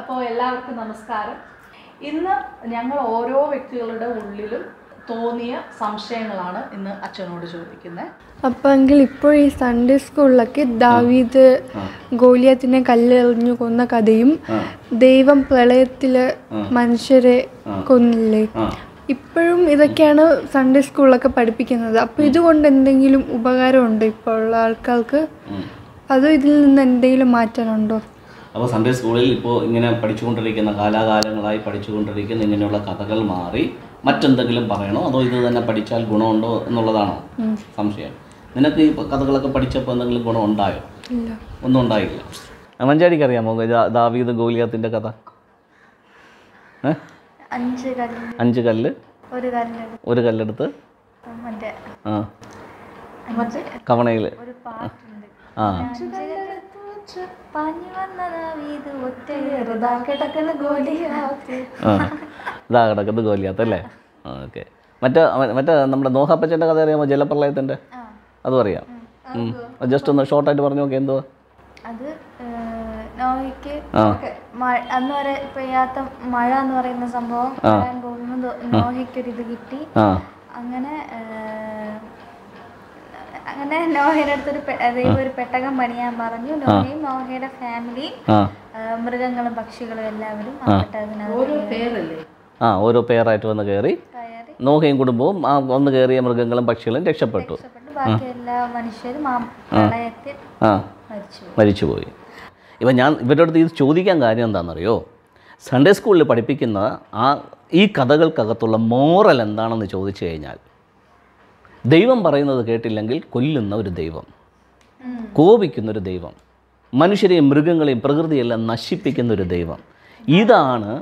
അപ്പോൾ എല്ലാവർക്കും നമസ്കാരം ഇന്ന് ഞങ്ങൾ ഓരോ വ്യക്തികളുടെ ഉള്ളിലും തോന്നിയ സംശയങ്ങളാണ് ഇന്ന് അച്ഛനോട് ചോദിക്കുന്നത് അപ്പെങ്കിൽ ഇപ്പോൾ ഈ സൺഡേ സ്കൂളിലൊക്കെ ദാവീദ് ഗോലിയത്തിനെ കല്ലെറിഞ്ഞു കൊന്ന കഥയും ദൈവം പ്രളയത്തില് മനുഷ്യരെ കൊന്നില്ലേ ഇപ്പോഴും ഇതൊക്കെയാണ് സൺഡേ സ്കൂളിലൊക്കെ പഠിപ്പിക്കുന്നത് അപ്പോൾ ഇതുകൊണ്ട് എന്തെങ്കിലും ഉപകാരമുണ്ടോ ഇപ്പോഴുള്ള ഉള്ള ആൾക്കാർക്ക് അതോ ഇതിൽ നിന്ന് എന്തെങ്കിലും മാറ്റാനുണ്ടോ അപ്പോൾ സൺഡേ സ്കൂളിൽ ഇപ്പോൾ ഇങ്ങനെ പഠിച്ചുകൊണ്ടിരിക്കുന്ന കാലാകാലങ്ങളായി പഠിച്ചുകൊണ്ടിരിക്കുന്ന ഇങ്ങനെയുള്ള കഥകൾ മാറി മറ്റെന്തെങ്കിലും പറയണോ അതോ ഇത് തന്നെ പഠിച്ചാൽ ഗുണമുണ്ടോ എന്നുള്ളതാണോ സംശയം നിനക്ക് ഈ കഥകളൊക്കെ പഠിച്ചപ്പോൾ എന്തെങ്കിലും ഗുണം ഉണ്ടായോ ഒന്നും ഉണ്ടായില്ല മഞ്ചാടിക്ക് അറിയാമോ ദാവീദ് ഗോലിയാത്തിൻ്റെ കഥ അഞ്ച് കല്ല് ഒരു കല്ലെടുത്ത് കവണയില് ആ ഇതാ കിടക്കുന്നത് ഗോലിയാത്ത് അല്ലേ ഓക്കെ മറ്റേ മറ്റേ നമ്മുടെ നോഹാപ്പച്ചൻ്റെ കഥ അറിയാമോ ജലപ്രളയത്തിൻ്റെ അതും അറിയാം ജസ്റ്റ് ഒന്ന് ഷോർട്ടായിട്ട് പറഞ്ഞു നോക്കി എന്തോ അത് നോഹയ്ക്ക് അന്ന് വരെ പെയ്യാത്ത മഴ എന്ന് പറയുന്ന സംഭവം നോഹയ്ക്കൊരിത് കിട്ടി അങ്ങനെ അങ്ങനെ നോഹയുടെ അടുത്തൊരു ദൈവം ഒരു പെട്ടകം പണിയാൻ പറഞ്ഞു നോഹയും നോഹയുടെ ഫാമിലിയും മൃഗങ്ങളും പക്ഷികളും എല്ലാവരും ആ ആ ഓരോ പേരായിട്ട് വന്ന് കയറി നോഹയും കുടുംബവും ആ വന്ന് കയറിയ മൃഗങ്ങളും പക്ഷികളും രക്ഷപ്പെട്ടു ആ മരിച്ചുപോയി ഇപ്പം ഞാൻ ഇവരുടെ അടുത്ത് ഇത് ചോദിക്കാൻ കാര്യം എന്താണെന്നറിയോ സൺഡേ സ്കൂളിൽ പഠിപ്പിക്കുന്ന ആ ഈ കഥകൾക്കകത്തുള്ള മോറൽ എന്താണെന്ന് ചോദിച്ചു കഴിഞ്ഞാൽ ദൈവം പറയുന്നത് കേട്ടില്ലെങ്കിൽ കൊല്ലുന്ന ഒരു ദൈവം കോപിക്കുന്നൊരു ദൈവം മനുഷ്യരെയും മൃഗങ്ങളെയും പ്രകൃതിയെല്ലാം നശിപ്പിക്കുന്ന ഒരു ദൈവം ഇതാണ്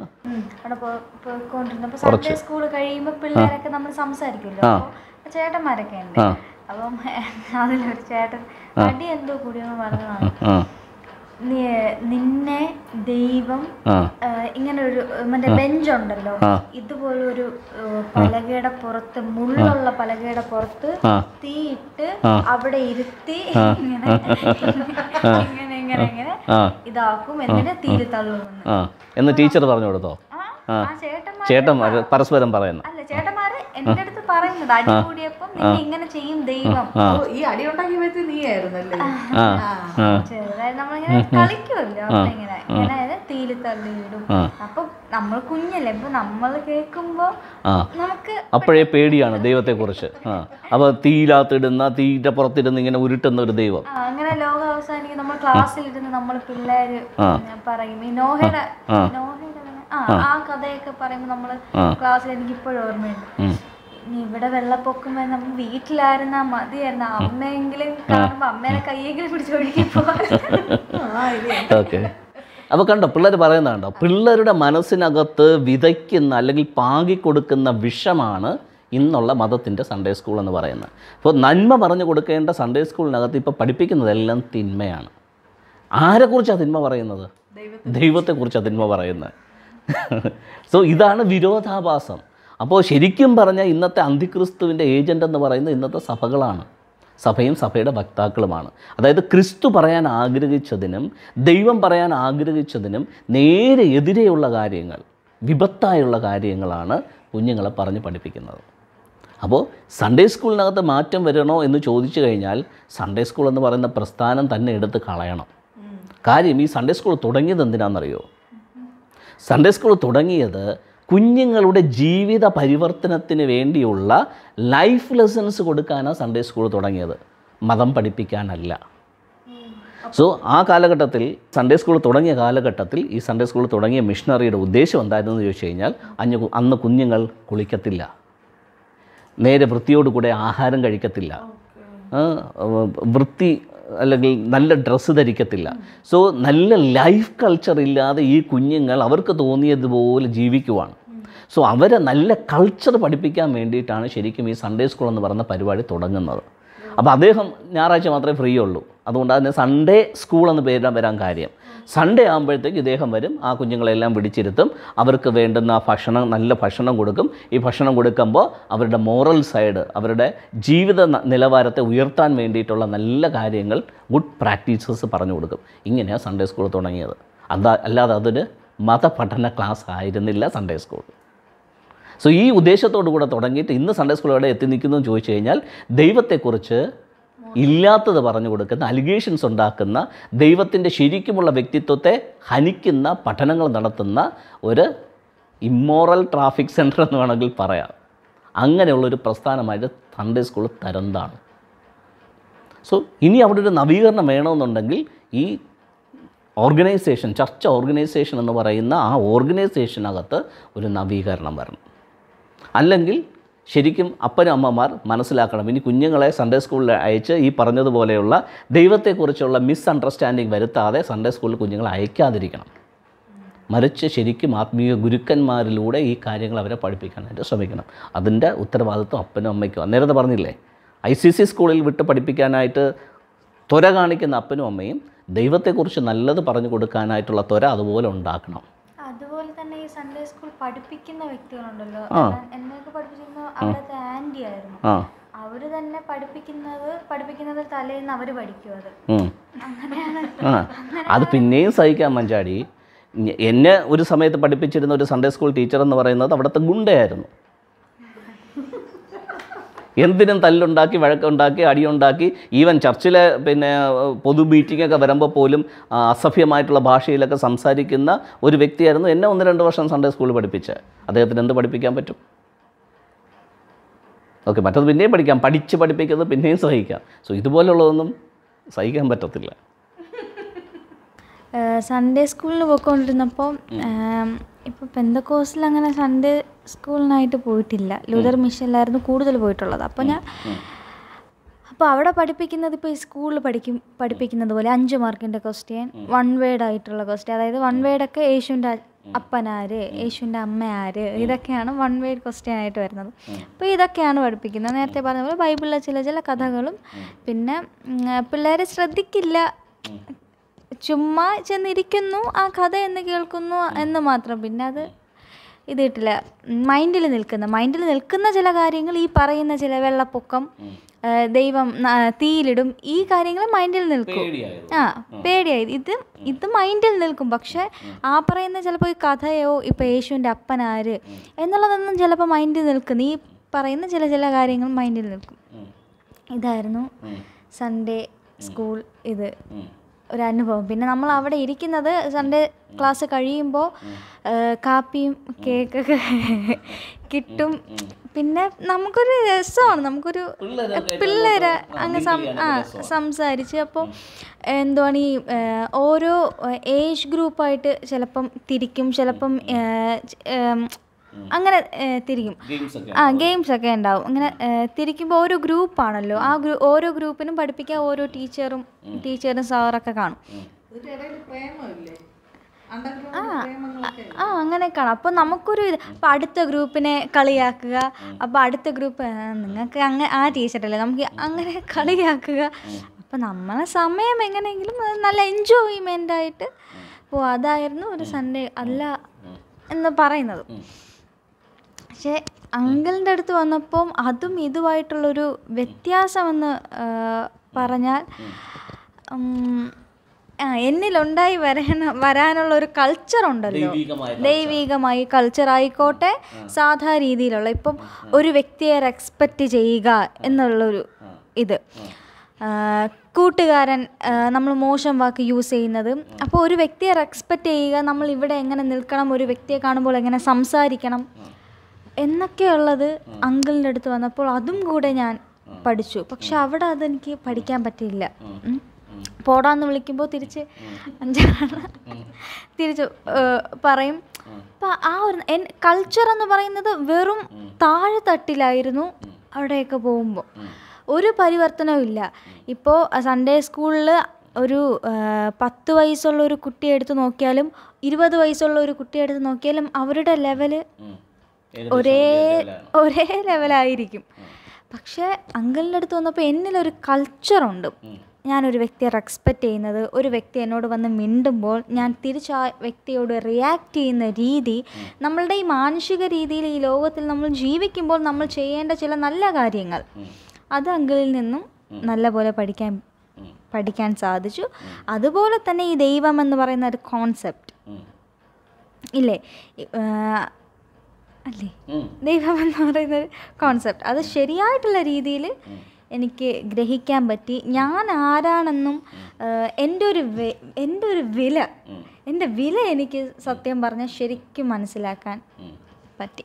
സ്കൂൾ കഴിയുമ്പോൾ പിള്ളേരൊക്കെ നമ്മൾ സംസാരിക്കുമല്ലോ ചേട്ടന്മാരൊക്കെ ഉണ്ട് അപ്പം അതിലൊരു ചേട്ടൻ അടി എന്തോ കൂടിയെന്ന് പറഞ്ഞതാണ് നിന്നെ ദൈവം ഇങ്ങനെ ഒരു മറ്റേ ബെഞ്ച് ഉണ്ടല്ലോ ഇതുപോലെ ഒരു പലകയുടെ പുറത്ത് മുള്ളുള്ള പലകയുടെ പുറത്ത് തീയിട്ട് അവിടെ ഇരുത്തി ഇങ്ങനെ ഇങ്ങനെ ഇങ്ങനെ ഇതാക്കും എന്നിട്ട് തീരെ എന്ന് ടീച്ചർ പറഞ്ഞു കൊടുത്തോ ചേട്ടൻ പരസ്പരം പറയുന്നു എന്റെ അടുത്ത് പറയുന്നത് അടി കൂടിയപ്പം നിങ്ങൾ ഇങ്ങനെ ചെയ്യും ദൈവം ഈ അടി ഉണ്ടാക്കിയ നീ ആയിരുന്നല്ലേ ചെറുതായി നമ്മളിങ്ങനെ കളിക്കുമല്ലോ ഇങ്ങനെ അതായത് തീയിൽ തള്ളി വിടും അപ്പൊ നമ്മൾ കുഞ്ഞല്ലേ ഇപ്പൊ നമ്മൾ കേൾക്കുമ്പോ നമുക്ക് അപ്പോഴേ പേടിയാണ് ദൈവത്തെ കുറിച്ച് അപ്പൊ തീയിലാത്തിടുന്ന തീറ്റ പുറത്തിരുന്ന് ഇങ്ങനെ ഉരുട്ടുന്ന ഒരു ദൈവം അങ്ങനെ ലോകം അവസാനിക്കും നമ്മൾ ക്ലാസ്സിലിരുന്ന് നമ്മൾ പിള്ളേര് പറയും ഈ നോഹയുടെ നോഹയുടെ ആ കഥയൊക്കെ പറയുമ്പോൾ നമ്മൾ ക്ലാസ്സിൽ എനിക്ക് ഇപ്പോഴും ഓർമ്മയുണ്ട് ഇവിടെ വെള്ളപ്പൊക്കം വരെ നമ്മൾ വീട്ടിലായിരുന്നാ മതിയായിരുന്നു അമ്മയെങ്കിലും കാണുമ്പോ അമ്മേനെ കൈയെങ്കിലും പിടിച്ച് ഒഴുകിപ്പോ അപ്പോൾ കണ്ടോ പിള്ളേർ പറയുന്നുണ്ടോ പിള്ളേരുടെ മനസ്സിനകത്ത് വിതയ്ക്കുന്ന അല്ലെങ്കിൽ പാകി കൊടുക്കുന്ന വിഷമാണ് ഇന്നുള്ള മതത്തിൻ്റെ സൺഡേ സ്കൂൾ എന്ന് പറയുന്നത് അപ്പോൾ നന്മ പറഞ്ഞു കൊടുക്കേണ്ട സൺഡേ സ്കൂളിനകത്ത് ഇപ്പോൾ പഠിപ്പിക്കുന്നതെല്ലാം തിന്മയാണ് ആരെക്കുറിച്ചാണ് തിന്മ പറയുന്നത് ദൈവത്തെക്കുറിച്ചാണ് തിന്മ പറയുന്നത് സോ ഇതാണ് വിരോധാഭാസം അപ്പോൾ ശരിക്കും പറഞ്ഞാൽ ഇന്നത്തെ അന്തിക്രിസ്തുവിൻ്റെ ഏജൻ്റ് എന്ന് പറയുന്നത് ഇന്നത്തെ സഭകളാണ് സഭയും സഭയുടെ വക്താക്കളുമാണ് അതായത് ക്രിസ്തു പറയാൻ ആഗ്രഹിച്ചതിനും ദൈവം പറയാൻ ആഗ്രഹിച്ചതിനും നേരെ എതിരെയുള്ള കാര്യങ്ങൾ വിപത്തായുള്ള കാര്യങ്ങളാണ് കുഞ്ഞുങ്ങളെ പറഞ്ഞ് പഠിപ്പിക്കുന്നത് അപ്പോൾ സൺഡേ സ്കൂളിനകത്ത് മാറ്റം വരണോ എന്ന് ചോദിച്ചു കഴിഞ്ഞാൽ സൺഡേ സ്കൂൾ എന്ന് പറയുന്ന പ്രസ്ഥാനം തന്നെ എടുത്ത് കളയണം കാര്യം ഈ സൺഡേ സ്കൂൾ തുടങ്ങിയത് എന്തിനാണെന്നറിയോ സൺഡേ സ്കൂൾ തുടങ്ങിയത് കുഞ്ഞുങ്ങളുടെ ജീവിത പരിവർത്തനത്തിന് വേണ്ടിയുള്ള ലൈഫ് ലെസൺസ് കൊടുക്കാനാണ് സൺഡേ സ്കൂൾ തുടങ്ങിയത് മതം പഠിപ്പിക്കാനല്ല സോ ആ കാലഘട്ടത്തിൽ സൺഡേ സ്കൂൾ തുടങ്ങിയ കാലഘട്ടത്തിൽ ഈ സൺഡേ സ്കൂൾ തുടങ്ങിയ മിഷണറിയുടെ ഉദ്ദേശം എന്ന് ചോദിച്ചു കഴിഞ്ഞാൽ അഞ്ഞ് അന്ന് കുഞ്ഞുങ്ങൾ കുളിക്കത്തില്ല നേരെ വൃത്തിയോടുകൂടെ ആഹാരം കഴിക്കത്തില്ല വൃത്തി അല്ലെങ്കിൽ നല്ല ഡ്രസ്സ് ധരിക്കത്തില്ല സോ നല്ല ലൈഫ് കൾച്ചർ ഇല്ലാതെ ഈ കുഞ്ഞുങ്ങൾ അവർക്ക് തോന്നിയതുപോലെ ജീവിക്കുവാണ് സോ അവരെ നല്ല കൾച്ചർ പഠിപ്പിക്കാൻ വേണ്ടിയിട്ടാണ് ശരിക്കും ഈ സൺഡേ സ്കൂൾ എന്ന് പറയുന്ന പരിപാടി തുടങ്ങുന്നത് അപ്പോൾ അദ്ദേഹം ഞായറാഴ്ച മാത്രമേ ഫ്രീ ഉള്ളൂ അതുകൊണ്ട് അതിന് സൺഡേ സ്കൂൾ എന്ന് പേരിടാൻ വരാൻ കാര്യം സൺഡേ ആകുമ്പോഴത്തേക്ക് ഇദ്ദേഹം വരും ആ കുഞ്ഞുങ്ങളെല്ലാം പിടിച്ചിരുത്തും അവർക്ക് വേണ്ടുന്ന ഭക്ഷണം നല്ല ഭക്ഷണം കൊടുക്കും ഈ ഭക്ഷണം കൊടുക്കുമ്പോൾ അവരുടെ മോറൽ സൈഡ് അവരുടെ ജീവിത നിലവാരത്തെ ഉയർത്താൻ വേണ്ടിയിട്ടുള്ള നല്ല കാര്യങ്ങൾ ഗുഡ് പ്രാക്ടീസസ് പറഞ്ഞു കൊടുക്കും ഇങ്ങനെയാണ് സൺഡേ സ്കൂൾ തുടങ്ങിയത് അതാ അല്ലാതെ അതൊരു മതപഠന ക്ലാസ് ആയിരുന്നില്ല സൺഡേ സ്കൂൾ സോ ഈ ഉദ്ദേശത്തോടു കൂടെ തുടങ്ങിയിട്ട് ഇന്ന് സൺഡേ എവിടെ എത്തി നിൽക്കുന്നു എന്ന് ചോദിച്ചു കഴിഞ്ഞാൽ ദൈവത്തെക്കുറിച്ച് ഇല്ലാത്തത് പറഞ്ഞു കൊടുക്കുന്ന അലിഗേഷൻസ് ഉണ്ടാക്കുന്ന ദൈവത്തിൻ്റെ ശരിക്കുമുള്ള വ്യക്തിത്വത്തെ ഹനിക്കുന്ന പഠനങ്ങൾ നടത്തുന്ന ഒരു ഇമ്മോറൽ ട്രാഫിക് സെൻറ്റർ എന്ന് വേണമെങ്കിൽ പറയാം അങ്ങനെയുള്ളൊരു പ്രസ്ഥാനമായിട്ട് സൺഡേ സ്കൂൾ തരംതാണ് സോ ഇനി അവിടെ ഒരു നവീകരണം വേണമെന്നുണ്ടെങ്കിൽ ഈ ഓർഗനൈസേഷൻ ചർച്ച ഓർഗനൈസേഷൻ എന്ന് പറയുന്ന ആ ഓർഗനൈസേഷനകത്ത് ഒരു നവീകരണം വരണം അല്ലെങ്കിൽ ശരിക്കും അപ്പനും അമ്മമാർ മനസ്സിലാക്കണം ഇനി കുഞ്ഞുങ്ങളെ സൺഡേ സ്കൂളിൽ അയച്ച് ഈ പറഞ്ഞതുപോലെയുള്ള ദൈവത്തെക്കുറിച്ചുള്ള മിസ് അണ്ടർസ്റ്റാൻഡിങ് വരുത്താതെ സൺഡേ സ്കൂളിൽ കുഞ്ഞുങ്ങളെ അയക്കാതിരിക്കണം മറിച്ച് ശരിക്കും ആത്മീയ ഗുരുക്കന്മാരിലൂടെ ഈ കാര്യങ്ങൾ അവരെ പഠിപ്പിക്കാനായിട്ട് ശ്രമിക്കണം അതിൻ്റെ ഉത്തരവാദിത്വം അപ്പനും അമ്മയ്ക്കും നേരത്തെ പറഞ്ഞില്ലേ ഐ സി സി സ്കൂളിൽ വിട്ട് പഠിപ്പിക്കാനായിട്ട് ത്വര കാണിക്കുന്ന അപ്പനും അമ്മയും ദൈവത്തെക്കുറിച്ച് നല്ലത് പറഞ്ഞു കൊടുക്കാനായിട്ടുള്ള ത്വര അതുപോലെ ഉണ്ടാക്കണം അതുപോലെ സൺഡേ സ്കൂൾ പഠിപ്പിക്കുന്ന വ്യക്തികളുണ്ടല്ലോ എന്നൊക്കെ പഠിപ്പിച്ചിരുന്ന അവിടുത്തെ ആന്റി ആയിരുന്നു അവര് തന്നെ പഠിപ്പിക്കുന്നത് പഠിപ്പിക്കുന്നത് തലേന്ന് അവര് പഠിക്കും അത് അത് പിന്നെയും സഹിക്കാൻ മഞ്ചാടി എന്നെ ഒരു സമയത്ത് പഠിപ്പിച്ചിരുന്ന ഒരു സൺഡേ സ്കൂൾ ടീച്ചർ എന്ന് പറയുന്നത് അവിടുത്തെ ഗുണ്ടയായിരുന്നു എന്തിനും തല്ലുണ്ടാക്കി വഴക്കുണ്ടാക്കി അടിയുണ്ടാക്കി ഈവൻ ചർച്ചിലെ പിന്നെ പൊതു മീറ്റിങ്ങൊക്കെ വരുമ്പോൾ പോലും അസഭ്യമായിട്ടുള്ള ഭാഷയിലൊക്കെ സംസാരിക്കുന്ന ഒരു വ്യക്തിയായിരുന്നു എന്നെ ഒന്ന് രണ്ട് വർഷം സൺഡേ സ്കൂളിൽ പഠിപ്പിച്ച് അദ്ദേഹത്തിന് എന്ത് പഠിപ്പിക്കാൻ പറ്റും ഓക്കെ മറ്റത് പിന്നെയും പഠിക്കാം പഠിച്ച് പഠിപ്പിക്കുന്നത് പിന്നെയും സഹിക്കാം സോ ഇതുപോലുള്ളതൊന്നും സഹിക്കാൻ പറ്റത്തില്ല സൺഡേ സ്കൂളിൽ പോയിക്കൊണ്ടിരുന്നപ്പോൾ ഇപ്പോൾ പെന്തക്കോസിൽ അങ്ങനെ സൺഡേ സ്കൂളിനായിട്ട് പോയിട്ടില്ല ലൂതർ മിഷനിലായിരുന്നു കൂടുതൽ പോയിട്ടുള്ളത് അപ്പോൾ ഞാൻ അപ്പോൾ അവിടെ പഠിപ്പിക്കുന്നത് ഇപ്പോൾ ഈ സ്കൂളിൽ പഠിക്കും പഠിപ്പിക്കുന്നത് പോലെ അഞ്ച് മാർക്കിൻ്റെ ക്വസ്റ്റ്യൻ വൺ വേഡ് ആയിട്ടുള്ള ക്വസ്റ്റ്യൻ അതായത് വൺ ഒക്കെ യേശുവിൻ്റെ അപ്പനാര് യേശുവിൻ്റെ ആര് ഇതൊക്കെയാണ് വൺ വേഡ് ക്വസ്റ്റ്യൻ ആയിട്ട് വരുന്നത് അപ്പോൾ ഇതൊക്കെയാണ് പഠിപ്പിക്കുന്നത് നേരത്തെ പറഞ്ഞ പോലെ ബൈബിളിലെ ചില ചില കഥകളും പിന്നെ പിള്ളേരെ ശ്രദ്ധിക്കില്ല ചുമ്മാ ചെന്നിരിക്കുന്നു ആ കഥ എന്ന് കേൾക്കുന്നു എന്ന് മാത്രം പിന്നെ അത് ഇതിട്ടില്ല മൈൻഡിൽ നിൽക്കുന്ന മൈൻഡിൽ നിൽക്കുന്ന ചില കാര്യങ്ങൾ ഈ പറയുന്ന ചില വെള്ളപ്പൊക്കം ദൈവം തീയിലിടും ഈ കാര്യങ്ങൾ മൈൻഡിൽ നിൽക്കും ആ പേടിയായി ഇത് ഇത് മൈൻഡിൽ നിൽക്കും പക്ഷെ ആ പറയുന്ന ചിലപ്പോൾ ഈ കഥയോ ഇപ്പോൾ യേശുവിൻ്റെ അപ്പനാര് എന്നുള്ളതൊന്നും ചിലപ്പോൾ മൈൻഡിൽ നിൽക്കുന്നു ഈ പറയുന്ന ചില ചില കാര്യങ്ങൾ മൈൻഡിൽ നിൽക്കും ഇതായിരുന്നു സൺഡേ സ്കൂൾ ഇത് ഒരു അനുഭവം പിന്നെ നമ്മൾ അവിടെ ഇരിക്കുന്നത് സൺഡേ ക്ലാസ് കഴിയുമ്പോൾ കാപ്പിയും കേക്കൊക്കെ കിട്ടും പിന്നെ നമുക്കൊരു രസമാണ് നമുക്കൊരു പിള്ളേരെ അങ്ങ് ആ സംസാരിച്ച് അപ്പോൾ എന്തുവാണ് ഈ ഓരോ ഏജ് ഗ്രൂപ്പായിട്ട് ചിലപ്പം തിരിക്കും ചിലപ്പം അങ്ങനെ തിരിക്കും ആ ഗെയിംസ് ഒക്കെ ഉണ്ടാവും അങ്ങനെ തിരിക്കുമ്പോൾ ഓരോ ഗ്രൂപ്പാണല്ലോ ആ ഗ്രൂ ഓരോ ഗ്രൂപ്പിനും പഠിപ്പിക്കാൻ ഓരോ ടീച്ചറും ടീച്ചറും സാറൊക്കെ കാണും ആ അങ്ങനെ കാണാം അപ്പം നമുക്കൊരു ഇത് അപ്പം അടുത്ത ഗ്രൂപ്പിനെ കളിയാക്കുക അപ്പം അടുത്ത ഗ്രൂപ്പ് നിങ്ങൾക്ക് അങ്ങനെ ആ ടീച്ചറല്ലേ നമുക്ക് അങ്ങനെ കളിയാക്കുക അപ്പം നമ്മളെ സമയം എങ്ങനെയെങ്കിലും നല്ല ആയിട്ട് ഓ അതായിരുന്നു ഒരു സൺഡേ അല്ല എന്ന് പറയുന്നത് പക്ഷേ അങ്കിളിൻ്റെ അടുത്ത് വന്നപ്പം അതും ഇതുമായിട്ടുള്ളൊരു വ്യത്യാസമെന്ന് പറഞ്ഞാൽ എന്നിലുണ്ടായി വരണ വരാനുള്ള ഒരു കൾച്ചർ ഉണ്ടല്ലോ ദൈവികമായി കൾച്ചർ ആയിക്കോട്ടെ സാധാ രീതിയിലുള്ള ഇപ്പം ഒരു വ്യക്തിയെ റെസ്പെക്റ്റ് ചെയ്യുക എന്നുള്ളൊരു ഇത് കൂട്ടുകാരൻ നമ്മൾ മോശം വാക്ക് യൂസ് ചെയ്യുന്നത് അപ്പോൾ ഒരു വ്യക്തിയെ റെസ്പെക്റ്റ് ചെയ്യുക നമ്മൾ ഇവിടെ എങ്ങനെ നിൽക്കണം ഒരു വ്യക്തിയെ കാണുമ്പോൾ എങ്ങനെ സംസാരിക്കണം എന്നൊക്കെയുള്ളത് അങ്കിളിൻ്റെ അടുത്ത് വന്നപ്പോൾ അതും കൂടെ ഞാൻ പഠിച്ചു പക്ഷെ അവിടെ അതെനിക്ക് പഠിക്കാൻ പറ്റിയില്ല പോടാന്ന് വിളിക്കുമ്പോൾ തിരിച്ച് അഞ്ചാറ് തിരിച്ച് പറയും അപ്പം ആ ഒരു കൾച്ചർ എന്ന് പറയുന്നത് വെറും താഴെ തട്ടിലായിരുന്നു അവിടെയൊക്കെ പോകുമ്പോൾ ഒരു പരിവർത്തനവും ഇല്ല ഇപ്പോൾ സൺഡേ സ്കൂളിൽ ഒരു പത്ത് വയസ്സുള്ള ഒരു കുട്ടിയെ നോക്കിയാലും ഇരുപത് വയസ്സുള്ള ഒരു കുട്ടിയെ നോക്കിയാലും അവരുടെ ലെവല് ഒരേ ഒരേ ലെവലായിരിക്കും പക്ഷേ അങ്കിളിൻ്റെ അടുത്ത് വന്നപ്പോൾ എന്നിലൊരു കൾച്ചറുണ്ട് ഞാനൊരു വ്യക്തിയെ റെക്സ്പെക്റ്റ് ചെയ്യുന്നത് ഒരു വ്യക്തി എന്നോട് വന്ന് മിണ്ടുമ്പോൾ ഞാൻ തിരിച്ച് ആ വ്യക്തിയോട് റിയാക്ട് ചെയ്യുന്ന രീതി നമ്മളുടെ ഈ മാനുഷിക രീതിയിൽ ഈ ലോകത്തിൽ നമ്മൾ ജീവിക്കുമ്പോൾ നമ്മൾ ചെയ്യേണ്ട ചില നല്ല കാര്യങ്ങൾ അത് അങ്കിളിൽ നിന്നും നല്ലപോലെ പഠിക്കാൻ പഠിക്കാൻ സാധിച്ചു അതുപോലെ തന്നെ ഈ ദൈവം എന്ന് പറയുന്ന ഒരു കോൺസെപ്റ്റ് ഇല്ലേ അല്ലേ ദൈവം എന്ന് പറയുന്ന ഒരു കോൺസെപ്റ്റ് അത് ശരിയായിട്ടുള്ള രീതിയിൽ എനിക്ക് ഗ്രഹിക്കാൻ പറ്റി ഞാൻ ആരാണെന്നും എൻ്റെ ഒരു എൻ്റെ ഒരു വില എൻ്റെ വില എനിക്ക് സത്യം പറഞ്ഞാൽ ശരിക്കും മനസ്സിലാക്കാൻ പറ്റി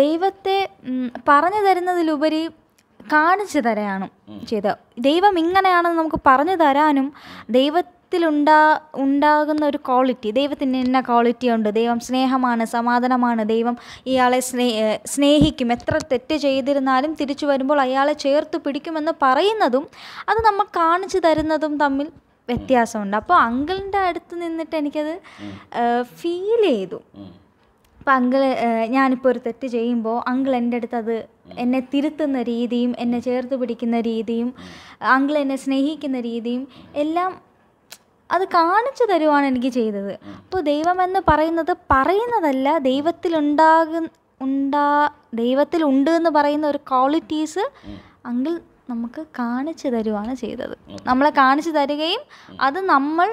ദൈവത്തെ പറഞ്ഞു തരുന്നതിലുപരി കാണിച്ചു തരാനും ചെയ്ത ദൈവം ഇങ്ങനെയാണെന്ന് നമുക്ക് പറഞ്ഞു തരാനും ദൈവ ദൈവത്തിലുണ്ടാ ഉണ്ടാകുന്ന ഒരു ക്വാളിറ്റി ദൈവത്തിന് എന്ന ക്വാളിറ്റി ഉണ്ട് ദൈവം സ്നേഹമാണ് സമാധാനമാണ് ദൈവം ഇയാളെ സ്നേ സ്നേഹിക്കും എത്ര തെറ്റ് ചെയ്തിരുന്നാലും തിരിച്ചു വരുമ്പോൾ അയാളെ ചേർത്ത് പിടിക്കുമെന്ന് പറയുന്നതും അത് നമ്മൾ കാണിച്ചു തരുന്നതും തമ്മിൽ വ്യത്യാസമുണ്ട് അപ്പോൾ അങ്കിളിൻ്റെ അടുത്ത് നിന്നിട്ട് എനിക്കത് ഫീൽ ചെയ്തു അപ്പം അങ്കിൾ ഞാനിപ്പോൾ ഒരു തെറ്റ് ചെയ്യുമ്പോൾ അങ്കിൾ എൻ്റെ അടുത്ത് അത് എന്നെ തിരുത്തുന്ന രീതിയും എന്നെ ചേർത്ത് പിടിക്കുന്ന രീതിയും അങ്കിൾ എന്നെ സ്നേഹിക്കുന്ന രീതിയും എല്ലാം അത് കാണിച്ചു തരുവാണ് എനിക്ക് ചെയ്തത് അപ്പോൾ ദൈവമെന്ന് പറയുന്നത് പറയുന്നതല്ല ദൈവത്തിലുണ്ടാകുന്ന ഉണ്ടാ ഉണ്ട് എന്ന് പറയുന്ന ഒരു ക്വാളിറ്റീസ് അങ്കിൽ നമുക്ക് കാണിച്ചു തരുവാണ് ചെയ്തത് നമ്മളെ കാണിച്ചു തരികയും അത് നമ്മൾ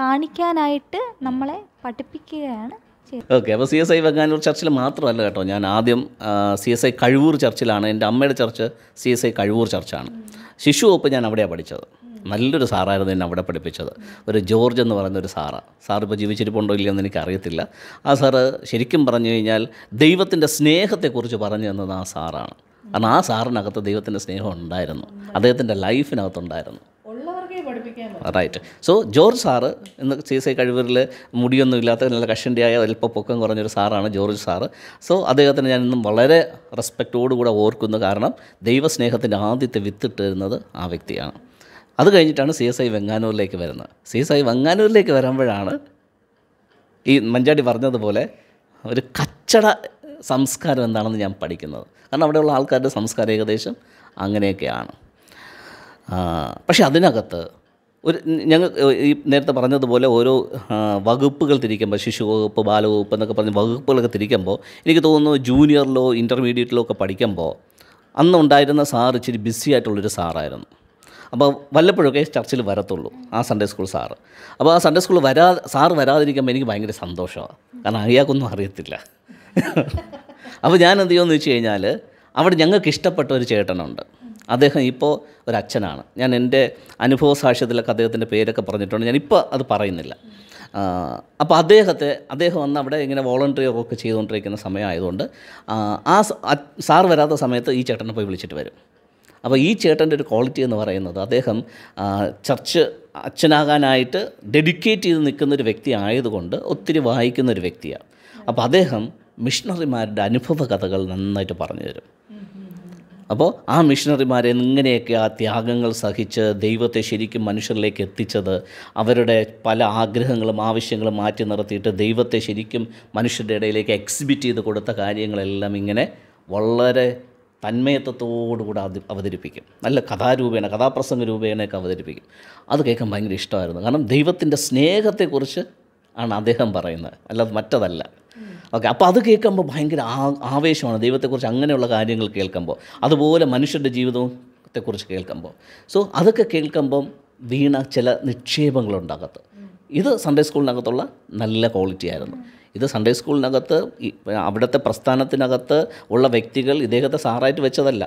കാണിക്കാനായിട്ട് നമ്മളെ പഠിപ്പിക്കുകയാണ് ഓക്കെ അപ്പോൾ സി എസ് ഐ വെങ്ങാനൂർ ചർച്ചിൽ മാത്രമല്ല കേട്ടോ ഞാൻ ആദ്യം സി എസ് ഐ കഴിവൂർ ചർച്ചിലാണ് എൻ്റെ അമ്മയുടെ church C S I Kazhivoor ചർച്ചാണ് ശിശു ഒപ്പ് ഞാൻ അവിടെയാണ് പഠിച്ചത് നല്ലൊരു സാറായിരുന്നു എന്നെ അവിടെ പഠിപ്പിച്ചത് ഒരു ജോർജ് എന്ന് പറയുന്ന ഒരു സാറാ സാർ ഇപ്പോൾ ജീവിച്ചിരിപ്പുണ്ടോ ഇല്ലയെന്ന് എനിക്കറിയത്തില്ല ആ സാറ് ശരിക്കും പറഞ്ഞു കഴിഞ്ഞാൽ ദൈവത്തിൻ്റെ സ്നേഹത്തെക്കുറിച്ച് പറഞ്ഞു തന്നത് ആ സാറാണ് കാരണം ആ സാറിനകത്ത് ദൈവത്തിൻ്റെ സ്നേഹം ഉണ്ടായിരുന്നു അദ്ദേഹത്തിൻ്റെ ലൈഫിനകത്തുണ്ടായിരുന്നു റൈറ്റ് സോ ജോർജ് സാറ് ഇന്ന് സി എസ് ഐ കഴിവൂരിൽ മുടിയൊന്നും ഇല്ലാത്ത നല്ല കഷണ്ടിയായ അല്പ പൊക്കം കുറഞ്ഞൊരു സാറാണ് ജോർജ് സാറ് സോ അദ്ദേഹത്തിന് ഞാൻ ഇന്നും വളരെ റെസ്പെക്റ്റോടുകൂടെ ഓർക്കുന്നു കാരണം ദൈവസ്നേഹത്തിൻ്റെ ആദ്യത്തെ വിത്തിട്ടിരുന്നത് ആ വ്യക്തിയാണ് അത് കഴിഞ്ഞിട്ടാണ് സി എസ് ഐ വെങ്ങാനൂരിലേക്ക് വരുന്നത് സി എസ് ഐ വെങ്ങാനൂരിലേക്ക് വരുമ്പോഴാണ് ഈ മഞ്ചാടി പറഞ്ഞതുപോലെ ഒരു കച്ചട സംസ്കാരം എന്താണെന്ന് ഞാൻ പഠിക്കുന്നത് കാരണം അവിടെയുള്ള ആൾക്കാരുടെ സംസ്കാരം ഏകദേശം അങ്ങനെയൊക്കെയാണ് പക്ഷേ അതിനകത്ത് ഒരു ഞങ്ങൾ ഈ നേരത്തെ പറഞ്ഞതുപോലെ ഓരോ വകുപ്പുകൾ തിരിക്കുമ്പോൾ ശിശു വകുപ്പ് ബാലവകുപ്പ് എന്നൊക്കെ പറഞ്ഞ് വകുപ്പുകളൊക്കെ തിരിക്കുമ്പോൾ എനിക്ക് തോന്നുന്നു ജൂനിയറിലോ ഇൻ്റർമീഡിയറ്റിലോ ഒക്കെ പഠിക്കുമ്പോൾ അന്നുണ്ടായിരുന്ന സാർ ഇച്ചിരി ബിസി ആയിട്ടുള്ളൊരു സാറായിരുന്നു അപ്പോൾ വല്ലപ്പോഴൊക്കെ ചർച്ചിൽ വരത്തുള്ളൂ ആ സൺഡേ സ്കൂൾ സാറ് അപ്പോൾ ആ സൺഡേ സ്കൂൾ വരാ സാറ് വരാതിരിക്കുമ്പോൾ എനിക്ക് ഭയങ്കര സന്തോഷമാണ് കാരണം അയാൾക്കൊന്നും അറിയത്തില്ല അപ്പോൾ ഞാൻ എന്ത് ചെയ്യുമെന്ന് വെച്ച് കഴിഞ്ഞാൽ അവിടെ ഞങ്ങൾക്ക് ഇഷ്ടപ്പെട്ട ഒരു ചേട്ടനുണ്ട് അദ്ദേഹം ഇപ്പോൾ ഒരു അച്ഛനാണ് ഞാൻ എൻ്റെ അനുഭവ സാക്ഷ്യത്തിലൊക്കെ അദ്ദേഹത്തിൻ്റെ പേരൊക്കെ പറഞ്ഞിട്ടുണ്ട് ഞാനിപ്പോൾ അത് പറയുന്നില്ല അപ്പോൾ അദ്ദേഹത്തെ അദ്ദേഹം വന്ന് അവിടെ ഇങ്ങനെ വോളണ്ടറി വർക്ക് ചെയ്തുകൊണ്ടിരിക്കുന്ന സമയമായതുകൊണ്ട് ആ സാർ വരാത്ത സമയത്ത് ഈ ചേട്ടനെ പോയി വിളിച്ചിട്ട് വരും അപ്പോൾ ഈ ചേട്ടൻ്റെ ഒരു ക്വാളിറ്റി എന്ന് പറയുന്നത് അദ്ദേഹം ചർച്ച് അച്ഛനാകാനായിട്ട് ഡെഡിക്കേറ്റ് ചെയ്ത് നിൽക്കുന്ന ഒരു വ്യക്തി ആയതുകൊണ്ട് ഒത്തിരി വായിക്കുന്ന ഒരു വ്യക്തിയാണ് അപ്പോൾ അദ്ദേഹം മിഷണറിമാരുടെ അനുഭവ കഥകൾ നന്നായിട്ട് പറഞ്ഞു തരും അപ്പോൾ ആ മിഷണറിമാരെ ഇങ്ങനെയൊക്കെ ആ ത്യാഗങ്ങൾ സഹിച്ച് ദൈവത്തെ ശരിക്കും മനുഷ്യരിലേക്ക് എത്തിച്ചത് അവരുടെ പല ആഗ്രഹങ്ങളും ആവശ്യങ്ങളും മാറ്റി നിർത്തിയിട്ട് ദൈവത്തെ ശരിക്കും മനുഷ്യരുടെ ഇടയിലേക്ക് എക്സിബിറ്റ് ചെയ്ത് കൊടുത്ത കാര്യങ്ങളെല്ലാം ഇങ്ങനെ വളരെ തന്മയത്വത്തോടുകൂടെ അവതരിപ്പിക്കും നല്ല കഥാരൂപേണ കഥാപ്രസംഗ രൂപേണയൊക്കെ അവതരിപ്പിക്കും അത് കേൾക്കാൻ ഭയങ്കര ഇഷ്ടമായിരുന്നു കാരണം ദൈവത്തിൻ്റെ സ്നേഹത്തെക്കുറിച്ച് ആണ് അദ്ദേഹം പറയുന്നത് അല്ലാതെ മറ്റതല്ല ഓക്കെ അപ്പോൾ അത് കേൾക്കുമ്പോൾ ഭയങ്കര ആവേശമാണ് ദൈവത്തെക്കുറിച്ച് അങ്ങനെയുള്ള കാര്യങ്ങൾ കേൾക്കുമ്പോൾ അതുപോലെ മനുഷ്യൻ്റെ ജീവിതത്തെക്കുറിച്ച് കേൾക്കുമ്പോൾ സോ അതൊക്കെ കേൾക്കുമ്പം വീണ ചില നിക്ഷേപങ്ങളുണ്ട് ഇത് സൺഡേ സ്കൂളിനകത്തുള്ള നല്ല ക്വാളിറ്റി ആയിരുന്നു ഇത് സൺഡേ സ്കൂളിനകത്ത് അവിടുത്തെ പ്രസ്ഥാനത്തിനകത്ത് ഉള്ള വ്യക്തികൾ ഇദ്ദേഹത്തെ സാറായിട്ട് വെച്ചതല്ല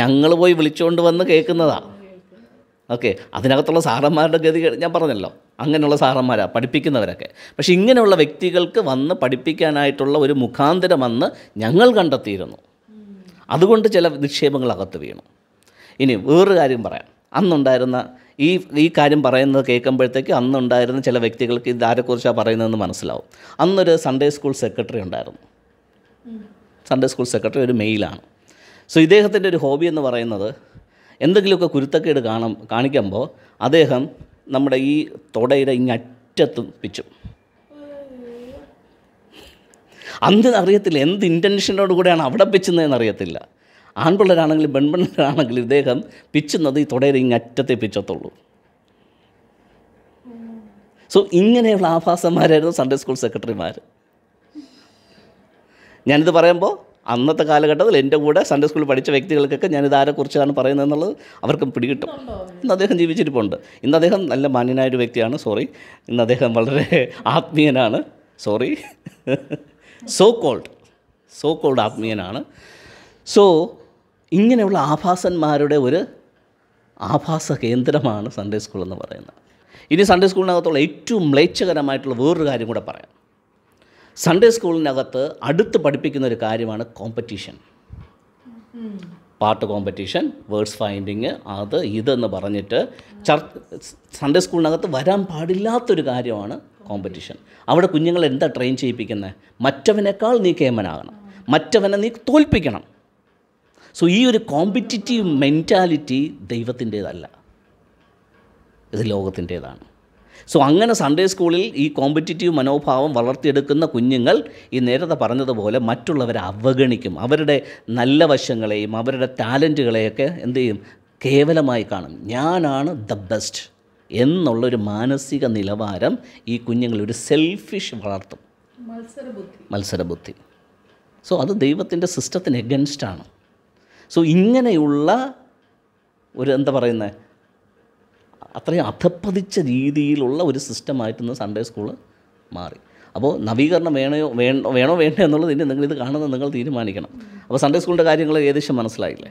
ഞങ്ങൾ പോയി വിളിച്ചുകൊണ്ട് വന്ന് കേൾക്കുന്നതാണ് ഓക്കെ അതിനകത്തുള്ള സാറന്മാരുടെ ഗതി ഞാൻ പറഞ്ഞല്ലോ അങ്ങനെയുള്ള സാറന്മാരാണ് പഠിപ്പിക്കുന്നവരൊക്കെ പക്ഷേ ഇങ്ങനെയുള്ള വ്യക്തികൾക്ക് വന്ന് പഠിപ്പിക്കാനായിട്ടുള്ള ഒരു മുഖാന്തരമെന്ന് ഞങ്ങൾ കണ്ടെത്തിയിരുന്നു അതുകൊണ്ട് ചില നിക്ഷേപങ്ങൾ അകത്ത് വീണു ഇനി വേറൊരു കാര്യം പറയാം അന്നുണ്ടായിരുന്ന ഈ ഈ കാര്യം പറയുന്നത് കേൾക്കുമ്പോഴത്തേക്ക് അന്നുണ്ടായിരുന്ന ചില വ്യക്തികൾക്ക് ഇതാരെക്കുറിച്ചാണ് പറയുന്നതെന്ന് മനസ്സിലാവും അന്നൊരു സൺഡേ സ്കൂൾ സെക്രട്ടറി ഉണ്ടായിരുന്നു സൺഡേ സ്കൂൾ സെക്രട്ടറി ഒരു മെയിലാണ് സോ ഇദ്ദേഹത്തിൻ്റെ ഒരു ഹോബി എന്ന് പറയുന്നത് എന്തെങ്കിലുമൊക്കെ കുരുത്തക്കേട് കാണും കാണിക്കുമ്പോൾ അദ്ദേഹം നമ്മുടെ ഈ തുടയുടെ ഇങ്ങറ്റത്ത് പിച്ചും അന്ന് അറിയത്തില്ല എന്ത് ഇൻറ്റൻഷനോട് കൂടെയാണ് അവിടെ പിച്ചുന്നതെന്ന് അറിയത്തില്ല ആൺപിള്ളരാണെങ്കിലും പെൺപിള്ളരാണെങ്കിലും ഇദ്ദേഹം പിച്ചുന്നത് ഈ തുടയിൽ ഇങ്ങറ്റത്തെ പിച്ചത്തുള്ളൂ സോ ഇങ്ങനെയുള്ള ആഭാസന്മാരായിരുന്നു സൺഡേ സ്കൂൾ സെക്രട്ടറിമാർ ഞാനിത് പറയുമ്പോൾ അന്നത്തെ കാലഘട്ടത്തിൽ എൻ്റെ കൂടെ സൺഡേ സ്കൂളിൽ പഠിച്ച വ്യക്തികൾക്കൊക്കെ ഞാനിത് ആരെക്കുറിച്ചാണ് പറയുന്നത് എന്നുള്ളത് അവർക്ക് പിടികിട്ടും ഇന്ന് അദ്ദേഹം ജീവിച്ചിരിപ്പുണ്ട് ഇന്ന് അദ്ദേഹം നല്ല മാന്യനായൊരു വ്യക്തിയാണ് സോറി ഇന്ന് അദ്ദേഹം വളരെ ആത്മീയനാണ് sorry so cold so cold ആത്മീയനാണ് സോ ഇങ്ങനെയുള്ള ആഭാസന്മാരുടെ ഒരു ആഭാസ കേന്ദ്രമാണ് സൺഡേ സ്കൂൾ എന്ന് പറയുന്നത് ഇനി സൺഡേ സ്കൂളിനകത്തുള്ള ഏറ്റവും മ്ലേച്ഛകരമായിട്ടുള്ള വേറൊരു കാര്യം കൂടെ പറയാം സൺഡേ സ്കൂളിനകത്ത് അടുത്ത് പഠിപ്പിക്കുന്ന ഒരു കാര്യമാണ് കോമ്പറ്റീഷൻ പാട്ട് കോമ്പറ്റീഷൻ വേർഡ്സ് ഫൈൻഡിങ് അത് ഇതെന്ന് പറഞ്ഞിട്ട് ചർച്ച് സൺഡേ സ്കൂളിനകത്ത് വരാൻ പാടില്ലാത്തൊരു കാര്യമാണ് കോമ്പറ്റീഷൻ അവിടെ കുഞ്ഞുങ്ങളെ എന്താ ട്രെയിൻ ചെയ്യിപ്പിക്കുന്നത് മറ്റവനേക്കാൾ നീ കേമനാകണം മറ്റവനെ നീ തോൽപ്പിക്കണം സോ ഈ ഒരു കോമ്പറ്റിറ്റീവ് മെൻറ്റാലിറ്റി ദൈവത്തിൻ്റേതല്ല ഇത് ലോകത്തിൻ്റേതാണ് സോ അങ്ങനെ സൺഡേ സ്കൂളിൽ ഈ കോമ്പറ്റിറ്റീവ് മനോഭാവം വളർത്തിയെടുക്കുന്ന കുഞ്ഞുങ്ങൾ ഈ നേരത്തെ പറഞ്ഞതുപോലെ മറ്റുള്ളവരെ അവഗണിക്കും അവരുടെ നല്ല വശങ്ങളെയും അവരുടെ ടാലൻറ്റുകളെയൊക്കെ എന്ത് ചെയ്യും കേവലമായി കാണും ഞാനാണ് ദ ബെസ്റ്റ് എന്നുള്ളൊരു മാനസിക നിലവാരം ഈ കുഞ്ഞുങ്ങളൊരു സെൽഫിഷ് വളർത്തും മത്സരബുദ്ധി മത്സരബുദ്ധി സോ അത് ദൈവത്തിൻ്റെ സിസ്റ്റത്തിന് എഗൻസ്റ്റാണ് സോ ഇങ്ങനെയുള്ള ഒരു എന്താ പറയുന്നത് അത്രയും അധപ്പതിച്ച രീതിയിലുള്ള ഒരു സിസ്റ്റമായിട്ട് ഇന്ന് സൺഡേ സ്കൂൾ മാറി അപ്പോൾ നവീകരണം വേണോ വേണോ വേണോ വേണ്ടോ എന്നുള്ളത് ഇനി നിങ്ങളിത് കാണുന്നത് നിങ്ങൾ തീരുമാനിക്കണം അപ്പോൾ സൺഡേ സ്കൂളിൻ്റെ കാര്യങ്ങൾ ഏകദേശം മനസ്സിലായില്ലേ